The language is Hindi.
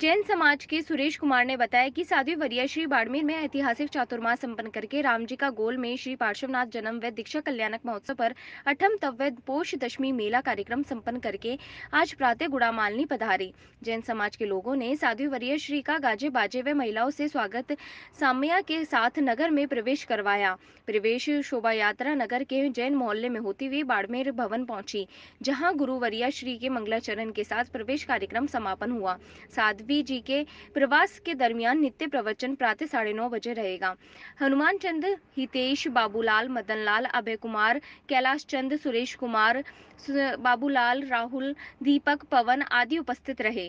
जैन समाज के सुरेश कुमार ने बताया कि साधु वरिया श्री बाड़मेर में ऐतिहासिक चातुर्मास संपन्न करके राम जी का गोल में श्री पार्श्वनाथ जन्म व दीक्षा कल्याणक महोत्सव पर अठम तव्य पोष दशमी मेला कार्यक्रम संपन्न करके आज प्रातः गुड़ामालनी पधारे जैन समाज के लोगों ने साधु वरिया श्री का गाजे बाजे व महिलाओं से स्वागत साम्या के साथ नगर में प्रवेश करवाया प्रवेश शोभा यात्रा नगर के जैन मोहल्ले में होती हुई बाड़मेर भवन पहुंची जहाँ गुरु वरिया श्री के मंगलाचरण के साथ प्रवेश कार्यक्रम समापन हुआ साध बी जी के प्रवास के दरमियान नित्य प्रवचन प्रातः साढ़े नौ बजे रहेगा हनुमान चंद हितेश बाबूलाल मदनलाल अभय कुमार कैलाश चंद सुरेश कुमार बाबूलाल राहुल दीपक पवन आदि उपस्थित रहे